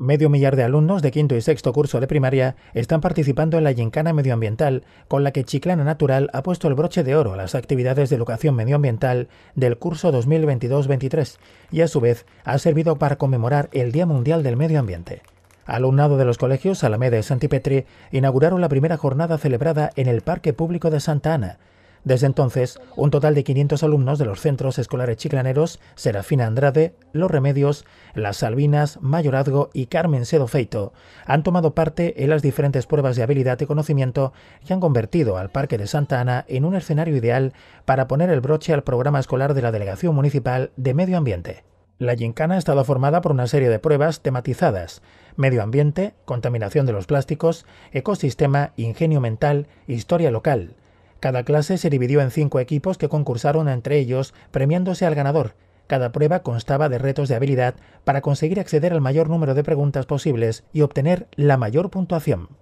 Medio millar de alumnos de quinto y sexto curso de primaria están participando en la Yincana Medioambiental, con la que Chiclana Natural ha puesto el broche de oro a las actividades de educación medioambiental del curso 2022-23 y a su vez ha servido para conmemorar el Día Mundial del Medio Ambiente. Alumnado de los colegios Alameda y Santipetri inauguraron la primera jornada celebrada en el Parque Público de Santa Ana, desde entonces, un total de 500 alumnos de los centros escolares chiclaneros, Serafina Andrade, Los Remedios, Las Salvinas, Mayorazgo y Carmen Sedo Feito, han tomado parte en las diferentes pruebas de habilidad y conocimiento que han convertido al Parque de Santa Ana en un escenario ideal para poner el broche al programa escolar de la Delegación Municipal de Medio Ambiente. La gincana ha estado formada por una serie de pruebas tematizadas, medio ambiente, contaminación de los plásticos, ecosistema, ingenio mental, historia local, cada clase se dividió en cinco equipos que concursaron entre ellos, premiándose al ganador. Cada prueba constaba de retos de habilidad para conseguir acceder al mayor número de preguntas posibles y obtener la mayor puntuación.